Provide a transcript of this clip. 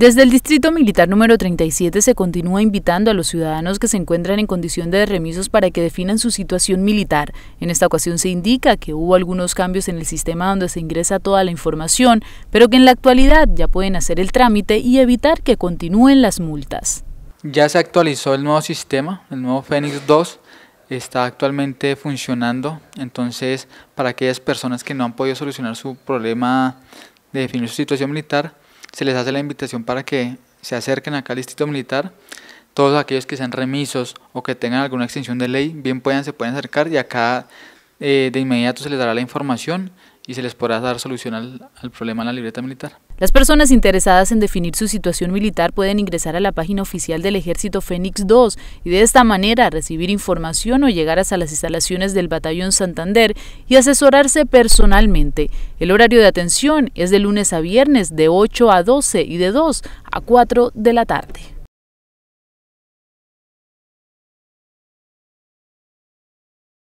Desde el Distrito Militar número 37 se continúa invitando a los ciudadanos que se encuentran en condición de remisos para que definan su situación militar. En esta ocasión se indica que hubo algunos cambios en el sistema donde se ingresa toda la información, pero que en la actualidad ya pueden hacer el trámite y evitar que continúen las multas. Ya se actualizó el nuevo sistema, el nuevo Fénix 2, está actualmente funcionando, entonces para aquellas personas que no han podido solucionar su problema de definir su situación militar, se les hace la invitación para que se acerquen acá al Instituto Militar. Todos aquellos que sean remisos o que tengan alguna extensión de ley, bien puedan, se pueden acercar y acá eh, de inmediato se les dará la información y se les podrá dar solución al, problema en la libreta militar. Las personas interesadas en definir su situación militar pueden ingresar a la página oficial del Ejército Fénix 2 y de esta manera recibir información o llegar hasta las instalaciones del Batallón Santander y asesorarse personalmente. El horario de atención es de lunes a viernes de 8 a 12 y de 2 a 4 de la tarde.